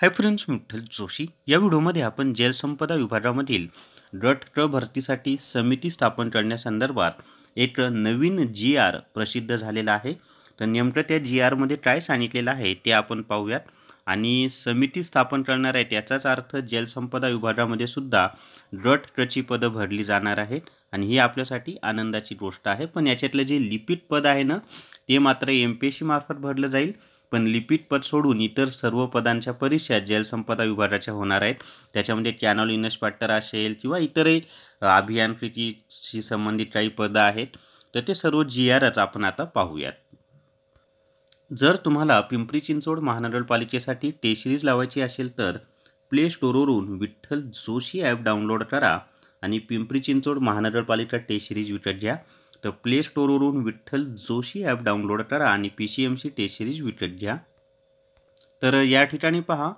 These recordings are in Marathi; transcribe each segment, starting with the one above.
हाय फ्रेंड्स विठ्ठल जोशी या व्हिडिओमध्ये आपण जलसंपदा विभागामधील डट क भरतीसाठी समिती स्थापन करण्यासंदर्भात एक नवीन जी आर प्रसिद्ध झालेला आहे तर नेमकं त्या जी आरमध्ये काय सांगितलेलं आहे ते आपण पाहूयात आणि समिती स्थापन करणार आहेत याचाच अर्थ जलसंपदा विभागामध्ये सुद्धा गट कची पदं भरली जाणार आहेत आणि ही आपल्यासाठी आनंदाची गोष्ट आहे पण याच्यातलं जे लिपिट पद आहे ना ते मात्र एम पी एस सी मार्फत भरलं जाईल पण पद सोडून इतर सर्व पदांच्या परीक्षा जलसंपदा विभागाच्या होणार आहेत त्याच्यामध्ये कॅनॉल पाटर असेल किंवा इतरही अभियांत्रिकीशी संबंधित काही पद आहेत तर ते सर्व जी आरच आपण आता पाहूयात जर तुम्हाला पिंपरी चिंचवड महानगरपालिकेसाठी सिरीज लावायची असेल तर प्ले स्टोरवरून विठ्ठल जोशी ॲप डाउनलोड करा आणि पिंपरी चिंचवड महानगरपालिका सिरीज विकत घ्या तर प्ले स्टोरवरून विठ्ठल जोशी ॲप डाउनलोड करा आणि P C M C test series विकत घ्या तर या ठिकाणी पहा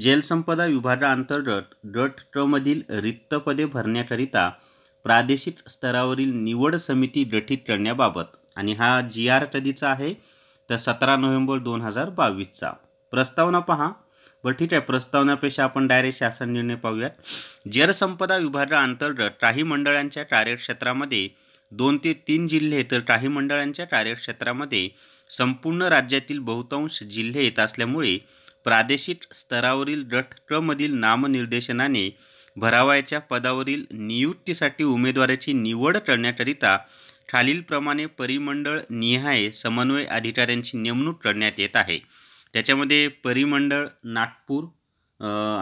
जलसंपदा विभागाअंतर्गत गट टमधील रिक्त पदे भरण्याकरिता प्रादेशिक स्तरावरील निवड समिती गठीत करण्याबाबत आणि हा जी आर कधीचा आहे तर सतरा नोव्हेंबर दोन हजार बावीसचा प्रस्तावना पहा बरं ठीक आहे प्रस्तावनापेक्षा आपण डायरेक्ट शासन निर्णय पाहूयात जलसंपदा विभागा अंतर्गत काही मंडळांच्या कार्यक्षेत्रामध्ये दोन ते तीन जिल्हे तर काही मंडळांच्या कार्यक्षेत्रामध्ये संपूर्ण राज्यातील बहुतांश जिल्हे येत असल्यामुळे प्रादेशिक स्तरावरील गट मधील नामनिर्देशनाने भरावायच्या पदावरील नियुक्तीसाठी उमेदवाराची निवड करण्याकरिता खालीलप्रमाणे परिमंडळ निहाय समन्वय अधिकाऱ्यांची नेमणूक करण्यात येत आहे त्याच्यामध्ये परिमंडळ नागपूर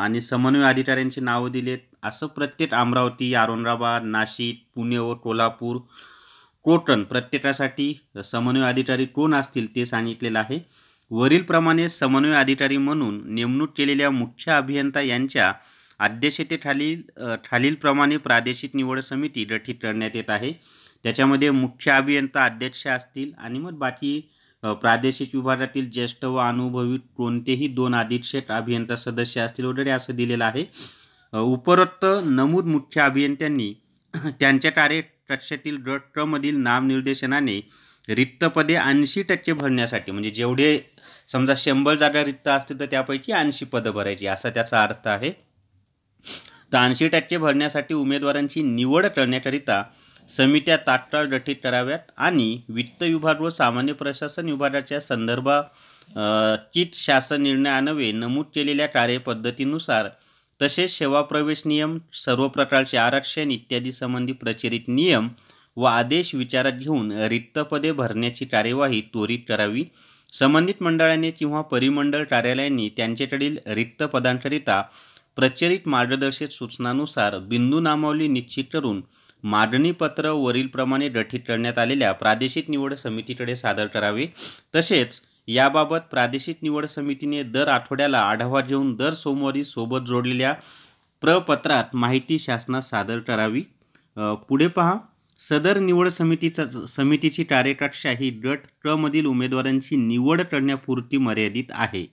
आणि समन्वय अधिकाऱ्यांची नावं दिली आहेत असं प्रत्येक अमरावती औरंगाबाद नाशिक पुणे व कोल्हापूर कोटण प्रत्येकासाठी समन्वय अधिकारी कोण असतील ते सांगितलेलं आहे वरीलप्रमाणे समन्वय अधिकारी म्हणून नेमणूक केलेल्या मुख्य अभियंता यांच्या अध्यक्षतेखालील खालीलप्रमाणे प्रादेशिक निवड समिती गठीत करण्यात येत आहे त्याच्यामध्ये मुख्य अभियंता अध्यक्ष असतील आणि मग बाकी प्रादेशिक विभागातील ज्येष्ठ व अनुभवी कोणतेही दोन अधीक्षक अभियंता सदस्य असतील वगैरे असं दिलेलं आहे उपरोक्त नमूद मुख्य अभियंत्यांनी त्यांच्या कार्यकक्षातील गट क्रमधील नामनिर्देशनाने रिक्त पदे ऐंशी टक्के भरण्यासाठी म्हणजे जेवढे समजा शंभर जागा रिक्त असतील तर त्यापैकी ऐंशी पदं भरायची असा त्याचा अर्थ आहे तर ऐंशी टक्के भरण्यासाठी उमेदवारांची निवड करण्याकरिता समित्या तात्काळ गठीत कराव्यात आणि वित्त विभाग व सामान्य प्रशासन विभागाच्या संदर्भात किट शासन निर्णयानवे नमूद केलेल्या कार्यपद्धतीनुसार तसेच सेवा प्रवेश नियम सर्व प्रकारचे आरक्षण इत्यादी संबंधी प्रचलित नियम व आदेश विचारात घेऊन रिक्त पदे भरण्याची कार्यवाही त्वरित करावी संबंधित मंडळाने किंवा परिमंडळ कार्यालयांनी त्यांच्याकडील रिक्त पदांकरिता प्रचलित मार्गदर्शक सूचनानुसार बिंदू नामावली निश्चित करून मागणीपत्र वरीलप्रमाणे गठीत करण्यात आलेल्या प्रादेशिक निवड समितीकडे सादर करावे तसेच याबाबत प्रादेशिक निवड समितीने दर आठवड्याला आढावा घेऊन दर सोमवारी सोबत जोडलेल्या प्रपत्रात माहिती शासनात सादर करावी पुढे पहा सदर निवड समितीचा समितीची कार्यकक्षा ही गट क मधील उमेदवारांची निवड करण्यापुरती मर्यादित आहे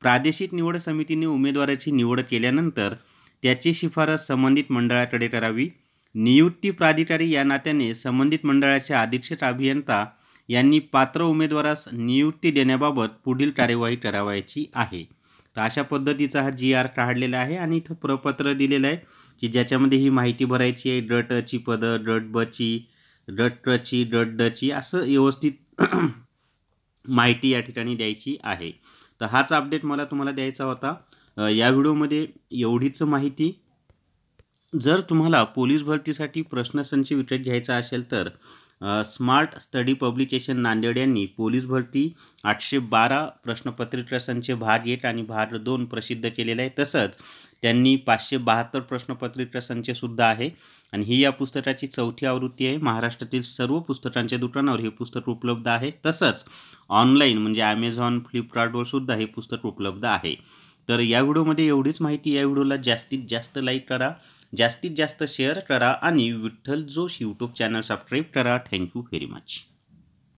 प्रादेशिक निवड समितीने उमेदवाराची निवड केल्यानंतर त्याची शिफारस संबंधित मंडळाकडे करावी नियुक्ती प्राधिकारी या नात्याने संबंधित मंडळाचे अधीक्षक अभियंता यांनी पात्र उमेदवारास नियुक्ती देण्याबाबत पुढील कार्यवाही करावायची आहे तर अशा पद्धतीचा हा जी आर काढलेला आहे आणि इथं प्रपत्र दिलेलं आहे की ज्याच्यामध्ये ही माहिती भरायची आहे ची पदं डट बची डट ची डट डची असं व्यवस्थित माहिती या ठिकाणी द्यायची आहे तर हाच अपडेट मला तुम्हाला द्यायचा होता या व्हिडिओमध्ये एवढीच माहिती जर तुम्हाला पोलीस भरतीसाठी प्रश्नसंच विकत घ्यायचा असेल तर स्मार्ट स्टडी पब्लिकेशन नांदेड यांनी पोलीस भरती आठशे बारा प्रश्नपत्रिका संच भाग एक आणि भाग दोन प्रसिद्ध केलेला आहे तसंच त्यांनी पाचशे बहात्तर प्रश्नपत्रिका संचसुद्धा आहे आणि ही या पुस्तकाची चौथी आवृत्ती आहे महाराष्ट्रातील सर्व पुस्तकांच्या दुकानावर हे पुस्तक उपलब्ध आहे तसंच ऑनलाईन म्हणजे ॲमेझॉन फ्लिपकार्टवर सुद्धा हे पुस्तक उपलब्ध आहे तर या व्हिडिओमध्ये एवढीच माहिती या व्हिडिओला जास्तीत जास्त लाईक करा जास्तीत जास्त शेअर करा आणि Vitthal Joshi YouTube channel subscribe करा थँक्यू व्हेरी मच